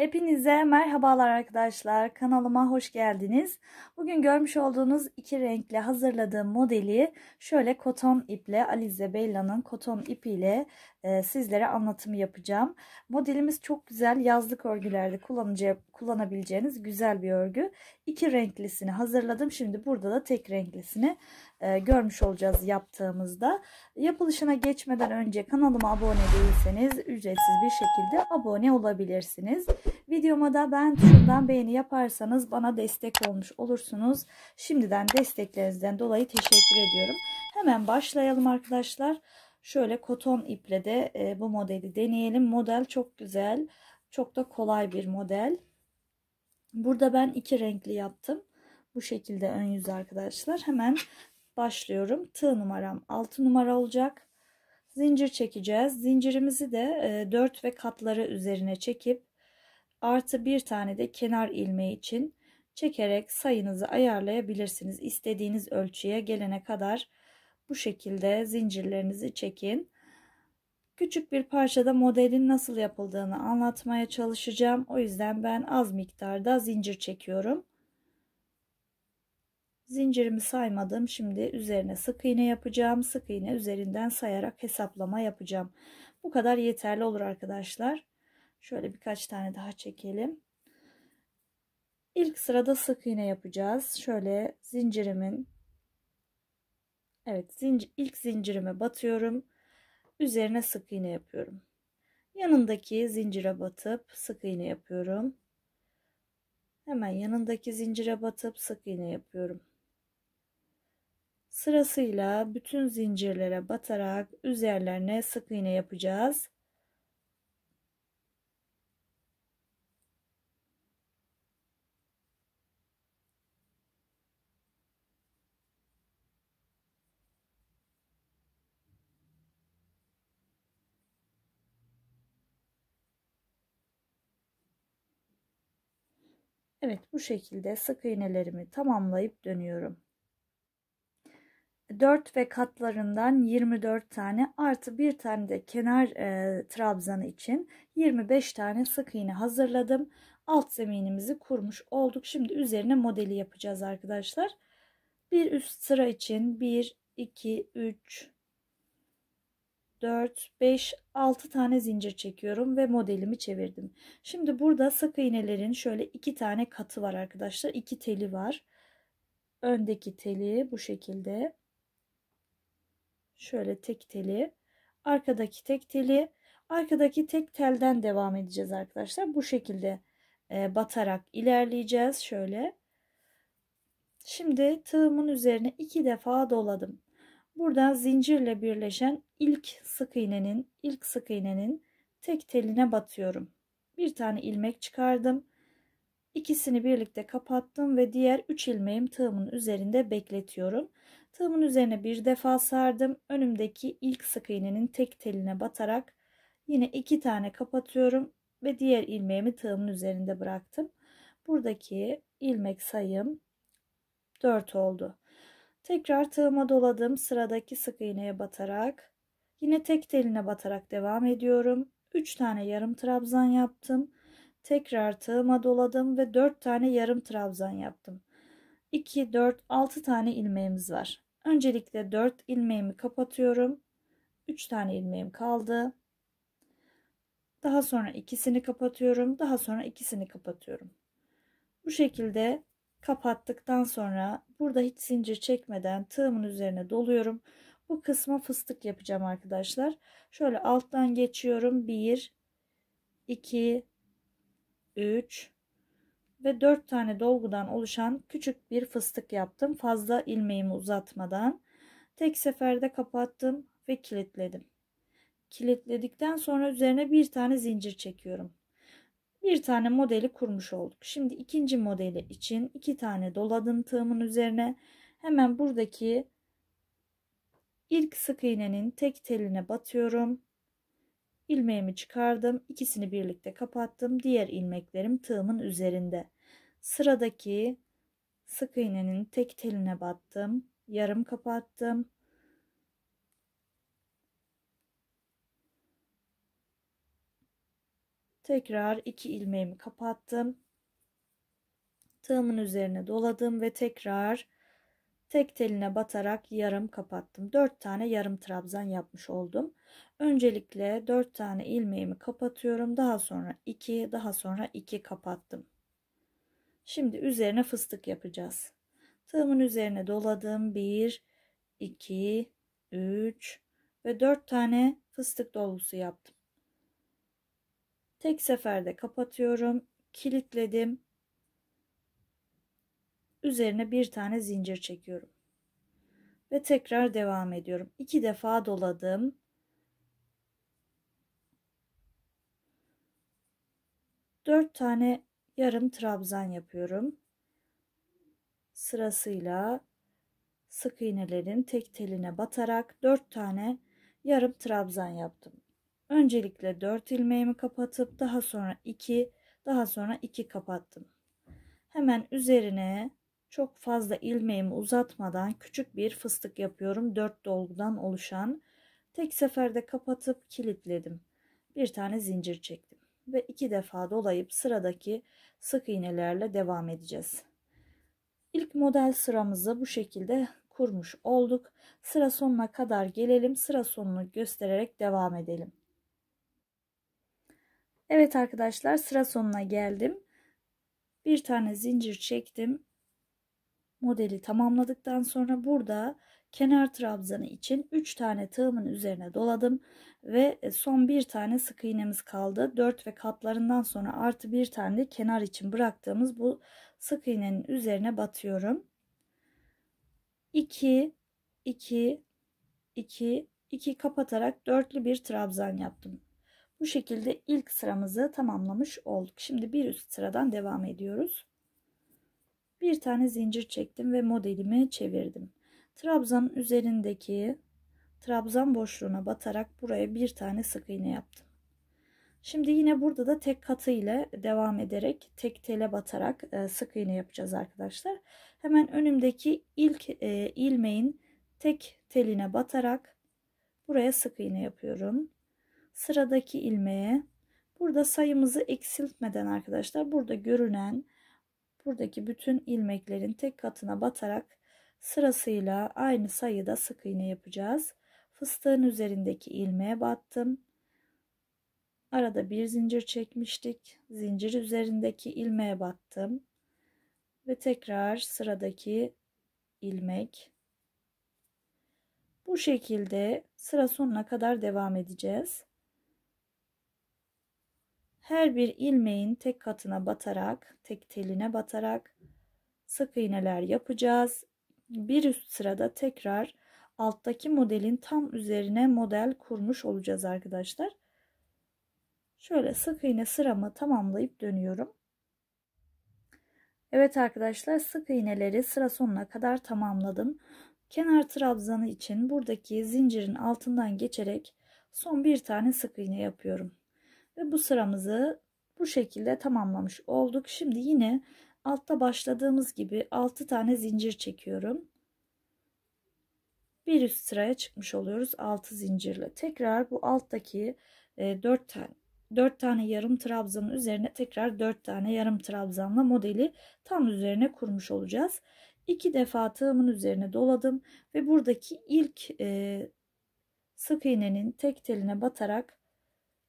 Hepinize merhabalar arkadaşlar. Kanalıma hoş geldiniz. Bugün görmüş olduğunuz iki renkli hazırladığım modeli şöyle koton iple Alize Bella'nın koton ipiyle e, sizlere anlatımı yapacağım. Modelimiz çok güzel. Yazlık örgülerde kullanabileceğiniz güzel bir örgü. İki renklisini hazırladım. Şimdi burada da tek renklisini e, görmüş olacağız yaptığımızda. Yapılışına geçmeden önce kanalıma abone değilseniz ücretsiz bir şekilde abone olabilirsiniz. Videoma da ben şundan beğeni yaparsanız bana destek olmuş olursunuz. Şimdiden desteklerinizden dolayı teşekkür ediyorum. Hemen başlayalım arkadaşlar. Şöyle koton iple de e, bu modeli deneyelim. Model çok güzel. Çok da kolay bir model. Burada ben iki renkli yaptım. Bu şekilde ön yüz arkadaşlar. Hemen başlıyorum. Tığ numaram 6 numara olacak. Zincir çekeceğiz. Zincirimizi de 4 e, ve katları üzerine çekip artı bir tane de kenar ilmeği için çekerek sayınızı ayarlayabilirsiniz. İstediğiniz ölçüye gelene kadar bu şekilde zincirlerinizi çekin. Küçük bir parçada modelin nasıl yapıldığını anlatmaya çalışacağım. O yüzden ben az miktarda zincir çekiyorum. Zincirimi saymadım. Şimdi üzerine sık iğne yapacağım. Sık iğne üzerinden sayarak hesaplama yapacağım. Bu kadar yeterli olur arkadaşlar. Şöyle birkaç tane daha çekelim. İlk sırada sık iğne yapacağız. Şöyle zincirimin Evet, zincir, ilk zincirime batıyorum. Üzerine sık iğne yapıyorum. Yanındaki zincire batıp sık iğne yapıyorum. Hemen yanındaki zincire batıp sık iğne yapıyorum. Sırasıyla bütün zincirlere batarak üzerlerine sık iğne yapacağız. Evet bu şekilde sık iğnelerimi tamamlayıp dönüyorum. 4 ve katlarından 24 tane artı bir tane de kenar e, trabzanı için 25 tane sık iğne hazırladım. Alt zeminimizi kurmuş olduk. Şimdi üzerine modeli yapacağız arkadaşlar. Bir üst sıra için 1, 2, 3, 4, 5, 6 tane zincir çekiyorum ve modelimi çevirdim. Şimdi burada sık iğnelerin şöyle 2 tane katı var arkadaşlar. 2 teli var. Öndeki teli bu şekilde Şöyle tek teli. Arkadaki tek teli. Arkadaki tek telden devam edeceğiz arkadaşlar. Bu şekilde e, batarak ilerleyeceğiz. Şöyle. Şimdi tığımın üzerine iki defa doladım. Buradan zincirle birleşen ilk sık iğnenin ilk sık iğnenin tek teline batıyorum. Bir tane ilmek çıkardım. İkisini birlikte kapattım ve diğer 3 ilmeğim tığımın üzerinde bekletiyorum. Tığımın üzerine bir defa sardım. Önümdeki ilk sık iğnenin tek teline batarak yine iki tane kapatıyorum ve diğer ilmeğimi tığımın üzerinde bıraktım. Buradaki ilmek sayım 4 oldu. Tekrar tığıma doladım. Sıradaki sık iğneye batarak yine tek teline batarak devam ediyorum. 3 tane yarım trabzan yaptım. Tekrar tığıma doladım ve 4 tane yarım trabzan yaptım. 2, 4, 6 tane ilmeğimiz var. Öncelikle 4 ilmeğimi kapatıyorum. 3 tane ilmeğim kaldı. Daha sonra ikisini kapatıyorum. Daha sonra ikisini kapatıyorum. Bu şekilde kapattıktan sonra burada hiç zincir çekmeden tığımın üzerine doluyorum. Bu kısma fıstık yapacağım arkadaşlar. Şöyle alttan geçiyorum. 1, 2, 3 ve 4 tane dolgudan oluşan küçük bir fıstık yaptım. Fazla ilmeğimi uzatmadan tek seferde kapattım ve kilitledim. Kilitledikten sonra üzerine bir tane zincir çekiyorum. Bir tane modeli kurmuş olduk. Şimdi ikinci modeli için iki tane doladım tığımın üzerine. Hemen buradaki ilk sık iğnenin tek teline batıyorum ilmeğimi çıkardım ikisini birlikte kapattım diğer ilmeklerim tığımın üzerinde sıradaki sık iğnenin tek teline battım yarım kapattım tekrar iki ilmeğimi kapattım tığımın üzerine doladım ve tekrar tek teline batarak yarım kapattım. 4 tane yarım trabzan yapmış oldum. Öncelikle 4 tane ilmeğimi kapatıyorum. Daha sonra 2, daha sonra 2 kapattım. Şimdi üzerine fıstık yapacağız. Tığımın üzerine doladım. 1, 2, 3 ve 4 tane fıstık dolusu yaptım. Tek seferde kapatıyorum. Kilitledim. Üzerine bir tane zincir çekiyorum. Ve tekrar devam ediyorum. İki defa doladım. Dört tane yarım trabzan yapıyorum. Sırasıyla sık iğnelerin tek teline batarak dört tane yarım trabzan yaptım. Öncelikle dört ilmeğimi kapatıp daha sonra iki daha sonra iki kapattım. Hemen üzerine çok fazla ilmeğimi uzatmadan küçük bir fıstık yapıyorum. 4 dolgudan oluşan. Tek seferde kapatıp kilitledim. Bir tane zincir çektim ve iki defa dolayıp sıradaki sık iğnelerle devam edeceğiz. İlk model sıramızı bu şekilde kurmuş olduk. Sıra sonuna kadar gelelim. Sıra sonunu göstererek devam edelim. Evet arkadaşlar sıra sonuna geldim. Bir tane zincir çektim modeli tamamladıktan sonra burada kenar trabzanı için 3 tane tığımın üzerine doladım ve e, son bir tane sık iğnemiz kaldı 4 ve katlarından sonra artı bir tane de kenar için bıraktığımız bu sık iğnenin üzerine batıyorum 2 2 2 2 kapatarak dörtlü bir trabzan yaptım bu şekilde ilk sıramızı tamamlamış olduk şimdi bir üst sıradan devam ediyoruz bir tane zincir çektim ve modelimi çevirdim. Trabzanın üzerindeki trabzan boşluğuna batarak buraya bir tane sık iğne yaptım. Şimdi yine burada da tek katı ile devam ederek tek tele batarak e, sık iğne yapacağız arkadaşlar. Hemen önümdeki ilk e, ilmeğin tek teline batarak buraya sık iğne yapıyorum. Sıradaki ilmeğe burada sayımızı eksiltmeden arkadaşlar burada görünen buradaki bütün ilmeklerin tek katına batarak sırasıyla aynı sayıda sık iğne yapacağız. Fıstığın üzerindeki ilmeğe battım. Arada bir zincir çekmiştik. Zincir üzerindeki ilmeğe battım. Ve tekrar sıradaki ilmek. Bu şekilde sıra sonuna kadar devam edeceğiz her bir ilmeğin tek katına batarak, tek teline batarak sık iğneler yapacağız. Bir üst sırada tekrar alttaki modelin tam üzerine model kurmuş olacağız arkadaşlar. Şöyle sık iğne sıramı tamamlayıp dönüyorum. Evet arkadaşlar sık iğneleri sıra sonuna kadar tamamladım. Kenar trabzanı için buradaki zincirin altından geçerek son bir tane sık iğne yapıyorum. Ve bu sıramızı bu şekilde tamamlamış olduk. Şimdi yine altta başladığımız gibi 6 tane zincir çekiyorum. Bir üst sıraya çıkmış oluyoruz 6 zincirle. Tekrar bu alttaki 4 tane 4 tane yarım trabzanın üzerine tekrar 4 tane yarım trabzanla modeli tam üzerine kurmuş olacağız. 2 defa tığımın üzerine doladım ve buradaki ilk e, sık iğnenin tek teline batarak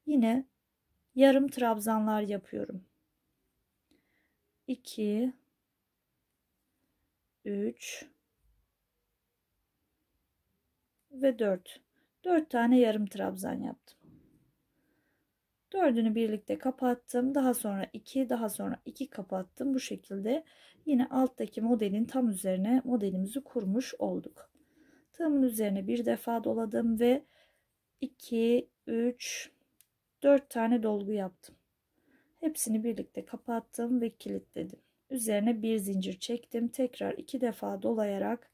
yine yarım trabzanlar yapıyorum. 2 3 ve 4. 4 tane yarım trabzan yaptım. Dördünü birlikte kapattım. Daha sonra 2, daha sonra 2 kapattım. Bu şekilde yine alttaki modelin tam üzerine modelimizi kurmuş olduk. Tığımın üzerine bir defa doladım ve 2, 3, 4 tane dolgu yaptım. Hepsini birlikte kapattım ve kilitledim. Üzerine bir zincir çektim. Tekrar iki defa dolayarak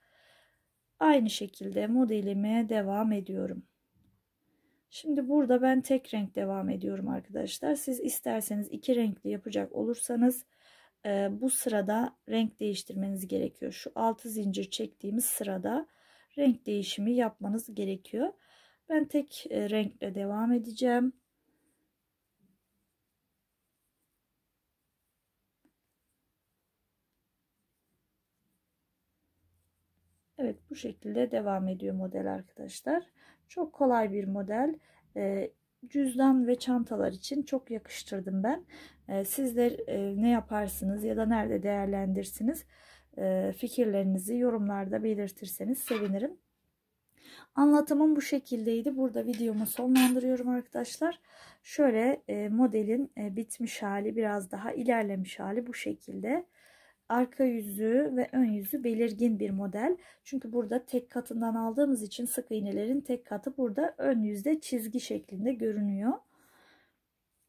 aynı şekilde modelime devam ediyorum. Şimdi burada ben tek renk devam ediyorum arkadaşlar. Siz isterseniz iki renkli yapacak olursanız e, bu sırada renk değiştirmeniz gerekiyor. Şu altı zincir çektiğimiz sırada renk değişimi yapmanız gerekiyor. Ben tek e, renkle devam edeceğim. şekilde devam ediyor model arkadaşlar. Çok kolay bir model. E, cüzdan ve çantalar için çok yakıştırdım ben. E, ee, sizler e, ne yaparsınız ya da nerede değerlendirsiniz e, fikirlerinizi yorumlarda belirtirseniz sevinirim. Anlatımım bu şekildeydi. Burada videomu sonlandırıyorum arkadaşlar. Şöyle e, modelin e, bitmiş hali biraz daha ilerlemiş hali bu şekilde. Arka yüzü ve ön yüzü belirgin bir model. Çünkü burada tek katından aldığımız için sık iğnelerin tek katı burada ön yüzde çizgi şeklinde görünüyor.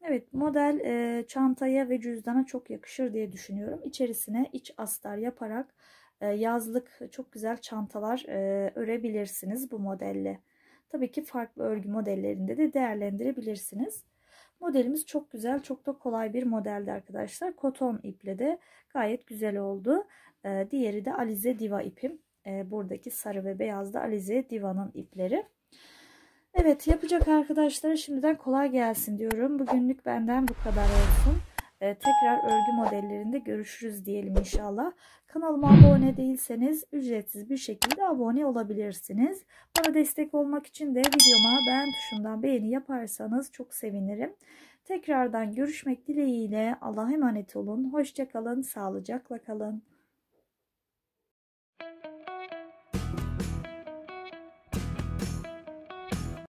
Evet model e, çantaya ve cüzdana çok yakışır diye düşünüyorum. İçerisine iç astar yaparak e, yazlık çok güzel çantalar e, örebilirsiniz bu modelle. Tabii ki farklı örgü modellerinde de değerlendirebilirsiniz. Modelimiz çok güzel, çok da kolay bir modeldi arkadaşlar. Koton iple de gayet güzel oldu. Ee, diğeri de Alize Diva ipim. Ee, buradaki sarı ve beyaz da Alize Diva'nın ipleri. Evet yapacak arkadaşlara şimdiden kolay gelsin diyorum. Bugünlük benden bu kadar olsun. Ee, tekrar örgü modellerinde görüşürüz diyelim inşallah. Kanalıma abone değilseniz ücretsiz bir şekilde abone olabilirsiniz. Bana destek olmak için de videoma beğen tuşundan beğeni yaparsanız çok sevinirim. Tekrardan görüşmek dileğiyle Allah'a emanet olun. Hoşçakalın, sağlıcakla kalın.